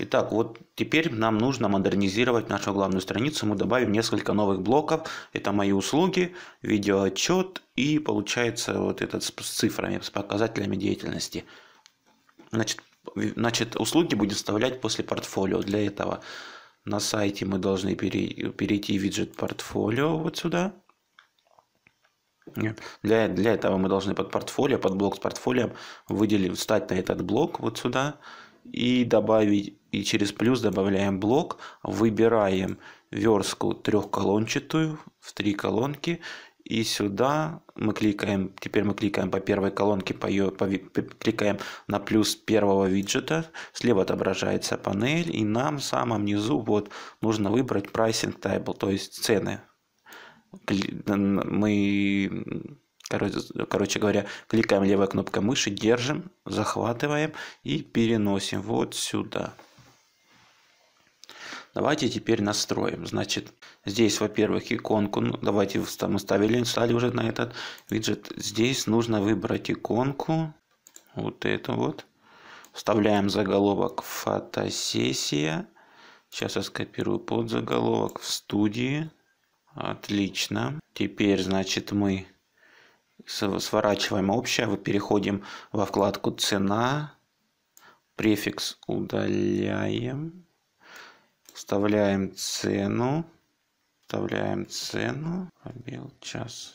Итак, вот теперь нам нужно модернизировать нашу главную страницу. Мы добавим несколько новых блоков. Это мои услуги, видеоотчет и получается вот этот с цифрами, с показателями деятельности. Значит, значит услуги будем вставлять после портфолио. Для этого на сайте мы должны перейти в виджет портфолио вот сюда. Для, для этого мы должны под портфолио, под блок с портфолио выделить, встать на этот блок вот сюда и добавить и через плюс добавляем блок, выбираем верстку трехколончатую в три колонки и сюда мы кликаем, теперь мы кликаем по первой колонке, по ее, по, по, кликаем на плюс первого виджета, слева отображается панель и нам в самом низу вот нужно выбрать pricing table, то есть цены. Мы Короче, короче говоря, кликаем левой кнопкой мыши, держим, захватываем и переносим вот сюда. Давайте теперь настроим. Значит, здесь, во-первых, иконку. Ну, давайте мы ставили, стали уже на этот виджет. Здесь нужно выбрать иконку. Вот эту вот. Вставляем заголовок «Фотосессия». Сейчас я скопирую подзаголовок в студии. Отлично. Теперь, значит, мы сворачиваем общее, переходим во вкладку «Цена», префикс удаляем, вставляем цену, вставляем цену, пробел час.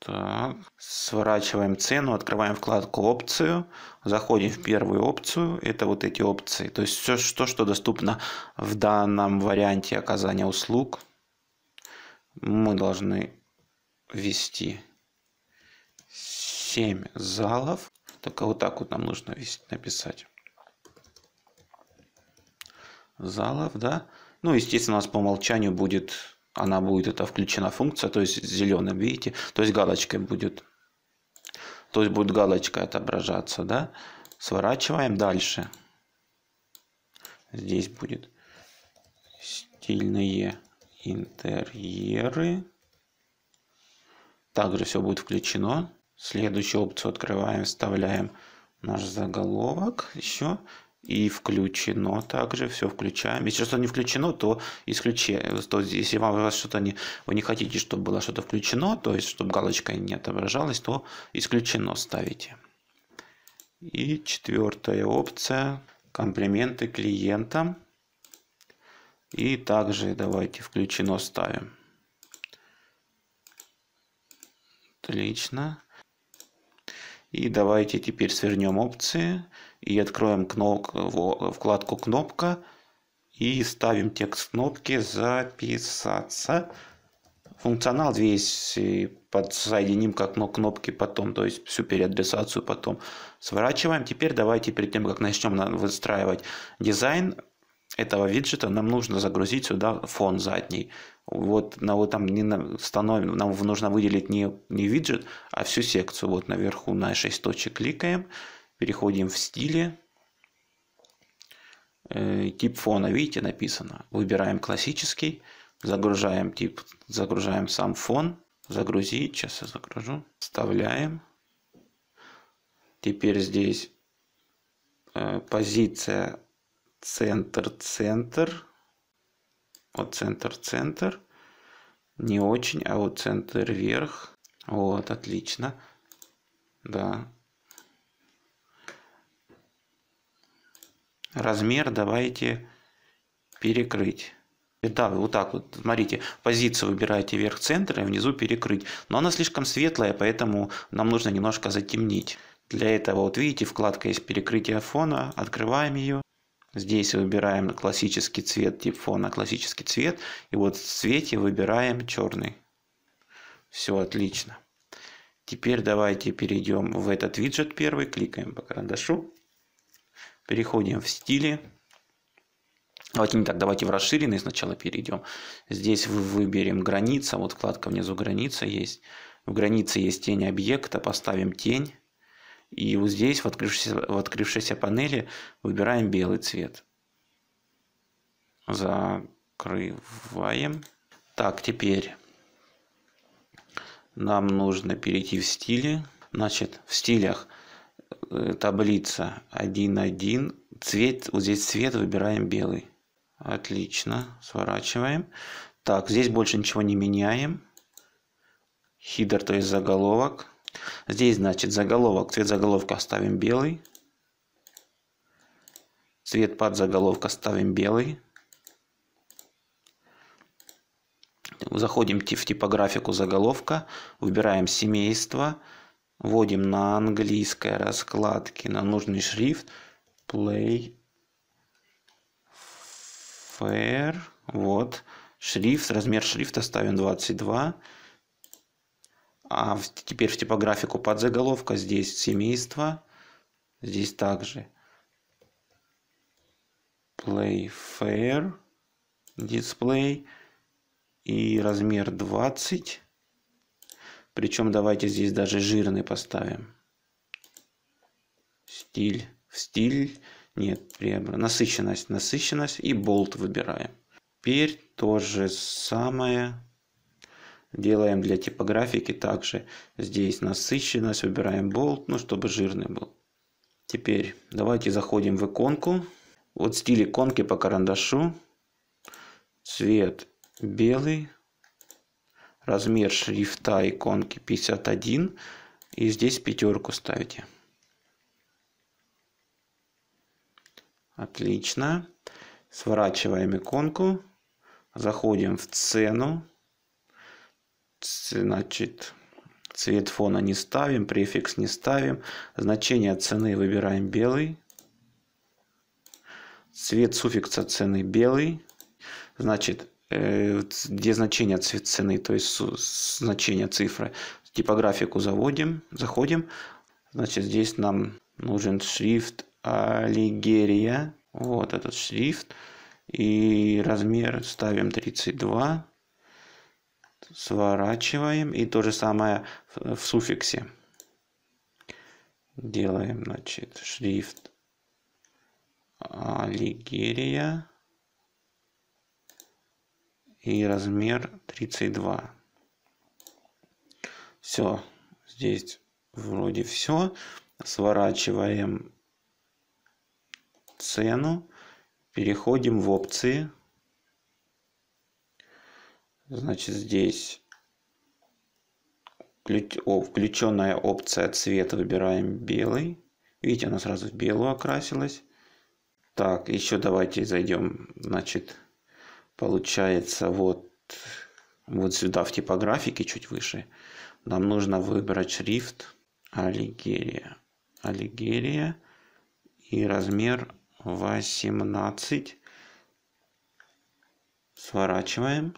Так, сворачиваем цену, открываем вкладку «Опцию», заходим в первую опцию, это вот эти опции. То есть все, что, что доступно в данном варианте оказания услуг, мы должны ввести. 7 залов. Только вот так вот нам нужно написать. Залов, да. Ну, естественно, у нас по умолчанию будет, она будет, это включена функция, то есть зеленым, видите, то есть галочкой будет. То есть будет галочка отображаться, да. Сворачиваем дальше. Здесь будет стильные интерьеры. Также все будет включено. Следующую опцию открываем, вставляем наш заголовок еще и включено также, все включаем. Если что не включено, то исключи. То, если вам, у вас что-то не, вы не хотите, чтобы было что-то включено, то есть чтобы галочка не отображалась, то исключено ставите. И четвертая опция – комплименты клиентам. И также давайте включено ставим. Отлично. И давайте теперь свернем опции и откроем вкладку «Кнопка» и ставим текст кнопки «Записаться». Функционал весь подсоединим как кнопки потом, то есть всю переадресацию потом сворачиваем. Теперь давайте перед тем, как начнем выстраивать дизайн, этого виджета нам нужно загрузить сюда фон задний. Вот на вот там не на, становим, нам нужно выделить не, не виджет, а всю секцию. Вот наверху на 6 точек кликаем, переходим в стиле, э, тип фона, видите, написано. Выбираем классический, загружаем тип, загружаем сам фон, загрузить, сейчас я загружу, вставляем. Теперь здесь э, позиция центр, центр. Вот центр, центр. Не очень, а вот центр вверх. Вот, отлично. Да. Размер давайте перекрыть. Э, да, вот так вот, смотрите, позицию выбираете вверх центр а внизу перекрыть. Но она слишком светлая, поэтому нам нужно немножко затемнить. Для этого, вот видите, вкладка есть перекрытие фона, открываем ее. Здесь выбираем классический цвет, тип фона классический цвет. И вот в цвете выбираем черный. Все отлично. Теперь давайте перейдем в этот виджет первый, кликаем по карандашу, переходим в стили. Давайте не так, давайте в расширенный сначала перейдем. Здесь выберем граница, вот вкладка внизу граница есть. В границе есть тень объекта, поставим тень. И вот здесь, в открывшейся, в открывшейся панели, выбираем белый цвет. Закрываем. Так, теперь нам нужно перейти в стили. Значит, в стилях э, таблица 1.1. Цвет, вот здесь цвет выбираем белый. Отлично, сворачиваем. Так, здесь больше ничего не меняем. Хидер, то есть заголовок. Здесь, значит, заголовок, цвет заголовка ставим белый. Цвет подзаголовка ставим белый. Заходим в типографику заголовка, выбираем семейство, вводим на английской раскладке на нужный шрифт Play Fair. Вот. Шрифт, размер шрифта ставим 22. А теперь в типографику подзаголовка здесь семейство. Здесь также Playfair дисплей и размер 20. Причем давайте здесь даже жирный поставим. Стиль, стиль, нет, ребра, насыщенность, насыщенность и болт выбираем. Теперь то же самое Делаем для типографики также здесь насыщенность, выбираем болт, ну чтобы жирный был. Теперь давайте заходим в иконку. Вот стиль иконки по карандашу. Цвет белый. Размер шрифта иконки 51. И здесь пятерку ставите. Отлично. Сворачиваем иконку. Заходим в цену значит, цвет фона не ставим, префикс не ставим, значение цены выбираем белый, цвет суффикса цены белый, значит, э, где значение цвет цены, то есть значение цифры, типографику заводим, заходим, значит, здесь нам нужен шрифт Алигерия, вот этот шрифт, и размер ставим 32, сворачиваем и то же самое в суффиксе. Делаем, значит, шрифт Алигерия и размер 32. Все, здесь вроде все. Сворачиваем цену, переходим в опции Значит, здесь включенная опция цвет выбираем белый. Видите, она сразу в белую окрасилась. Так, еще давайте зайдем, значит, получается вот, вот сюда в типографике чуть выше. Нам нужно выбрать шрифт Алигерия. Алигерия и размер 18. Сворачиваем.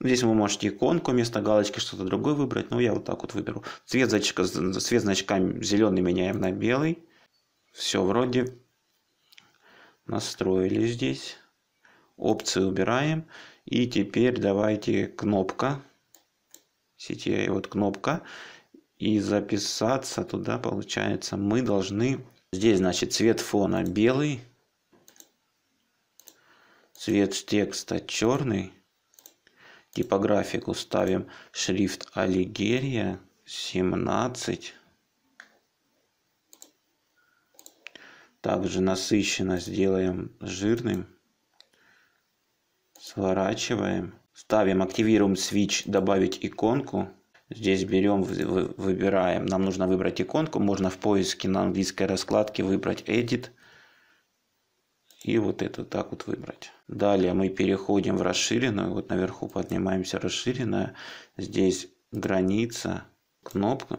Ну, здесь вы можете иконку вместо галочки что-то другое выбрать, но я вот так вот выберу. Цвет значка, цвет значка зеленый меняем на белый. Все вроде настроили здесь. Опции убираем. И теперь давайте кнопка. сети, вот кнопка. И записаться туда получается мы должны... Здесь значит цвет фона белый. Цвет текста черный типографику ставим шрифт Алигерия 17. Также насыщенность делаем жирным. Сворачиваем. Ставим, активируем switch, добавить иконку. Здесь берем, выбираем, нам нужно выбрать иконку. Можно в поиске на английской раскладке выбрать Edit. И вот это так вот выбрать. Далее мы переходим в расширенную. Вот наверху поднимаемся расширенная. Здесь граница, кнопка.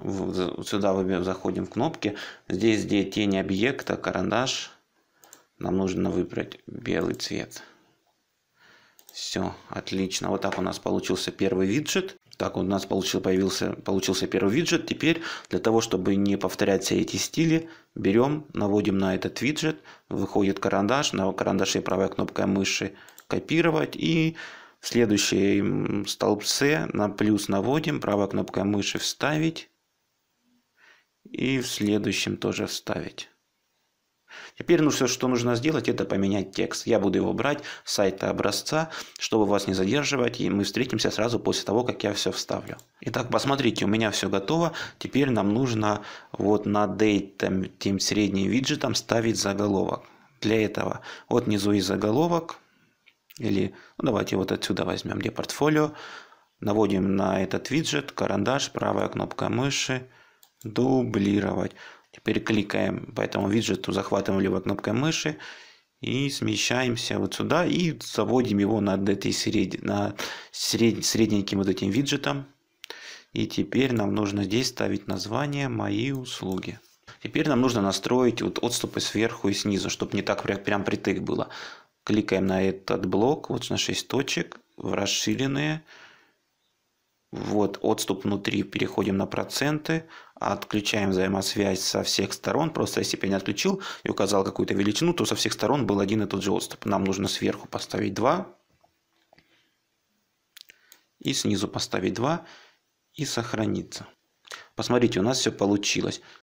Сюда заходим в кнопки. Здесь, где тень объекта, карандаш. Нам нужно выбрать белый цвет. Все, отлично. Вот так у нас получился первый виджет. Так у нас получил, появился, получился первый виджет. Теперь для того, чтобы не повторять все эти стили, берем, наводим на этот виджет, выходит карандаш, на карандаше правой кнопкой мыши копировать и в следующем столбце на плюс наводим, правой кнопкой мыши вставить и в следующем тоже вставить. Теперь ну, все, что нужно сделать, это поменять текст. Я буду его брать с сайта образца, чтобы вас не задерживать, и мы встретимся сразу после того, как я все вставлю. Итак, посмотрите, у меня все готово. Теперь нам нужно вот над этим тем средним виджетом ставить заголовок. Для этого вот внизу есть заголовок, или ну, давайте вот отсюда возьмем, где портфолио. Наводим на этот виджет, карандаш, правая кнопка мыши, дублировать. Теперь кликаем по этому виджету, захватываем левой кнопкой мыши и смещаемся вот сюда и заводим его над этой сред... на сред... средненьким вот этим виджетом. И теперь нам нужно здесь ставить название «Мои услуги». Теперь нам нужно настроить вот отступы сверху и снизу, чтобы не так прям, прям притык было. Кликаем на этот блок, вот на 6 точек, в расширенные, вот отступ внутри переходим на проценты, отключаем взаимосвязь со всех сторон. Просто если бы я не отключил и указал какую-то величину, то со всех сторон был один и тот же отступ. Нам нужно сверху поставить 2 и снизу поставить 2 и сохраниться. Посмотрите, у нас все получилось.